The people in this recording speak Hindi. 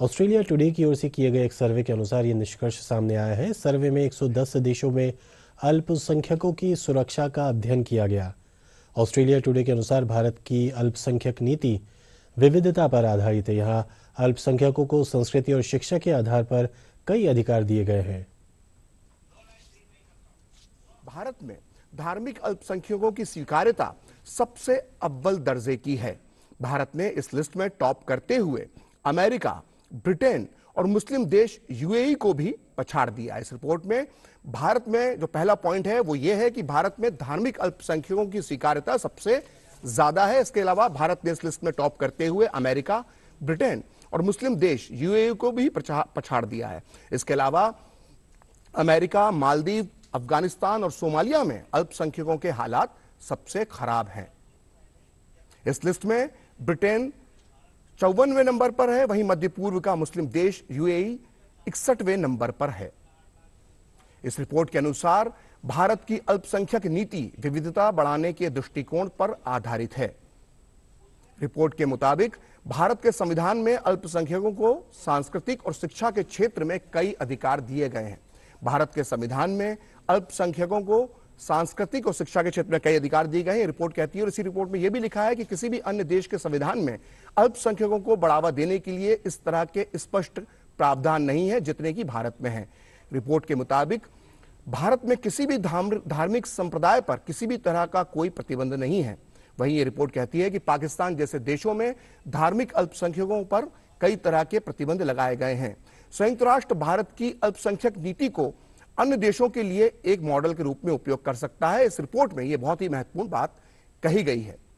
ऑस्ट्रेलिया टुडे की ओर से किए गए एक सर्वे के अनुसार ये निष्कर्ष सामने आया है सर्वे में 110 देशों में अल्पसंख्यकों की सुरक्षा का अध्ययन किया गया ऑस्ट्रेलिया टुडे के अनुसार भारत की अल्पसंख्यक नीति विविधता पर आधारित है यहाँ अल्पसंख्यकों को संस्कृति और शिक्षा के आधार पर कई अधिकार दिए गए हैं भारत में धार्मिक अल्पसंख्यकों की स्वीकार्यता सबसे अव्वल दर्जे की है भारत ने इस लिस्ट में टॉप करते हुए अमेरिका ब्रिटेन और मुस्लिम देश यूएई को भी पछाड़ दिया इस रिपोर्ट में भारत में जो पहला पॉइंट है वो ये है कि भारत में धार्मिक अल्पसंख्यकों की स्वीकार्यता सबसे ज्यादा है इसके अलावा भारत ने इस लिस्ट में टॉप करते हुए अमेरिका ब्रिटेन और मुस्लिम देश यूएई को भी पछाड़ दिया है इसके अलावा अमेरिका मालदीव अफगानिस्तान और सोमालिया में अल्पसंख्यकों के हालात सबसे खराब हैं इस लिस्ट में ब्रिटेन चौवनवे नंबर पर है वहीं मध्य पूर्व का मुस्लिम देश यूएई इकसठवें नंबर पर है इस रिपोर्ट के अनुसार भारत की अल्पसंख्यक नीति विविधता बढ़ाने के दृष्टिकोण पर आधारित है रिपोर्ट के मुताबिक भारत के संविधान में अल्पसंख्यकों को सांस्कृतिक और शिक्षा के क्षेत्र में कई अधिकार दिए गए हैं भारत के संविधान में अल्पसंख्यकों को सांस्कृतिक और शिक्षा के क्षेत्र में कई अधिकार दिए गए हैं रिपोर्ट कहती है और इसी रिपोर्ट में यह भी लिखा है कि किसी भी अन्य देश के संविधान में अल्पसंख्यकों को बढ़ावा देने के लिए इस तरह के स्पष्ट प्रावधान नहीं है जितने की भारत में है रिपोर्ट के मुताबिक भारत में किसी भी धार्मिक संप्रदाय पर किसी भी तरह का कोई प्रतिबंध नहीं है वहीं ये रिपोर्ट कहती है कि पाकिस्तान जैसे देशों में धार्मिक अल्पसंख्यकों पर कई तरह के प्रतिबंध लगाए गए हैं संयुक्त राष्ट्र भारत की अल्पसंख्यक नीति को अन्य देशों के लिए एक मॉडल के रूप में उपयोग कर सकता है इस रिपोर्ट में यह बहुत ही महत्वपूर्ण बात कही गई है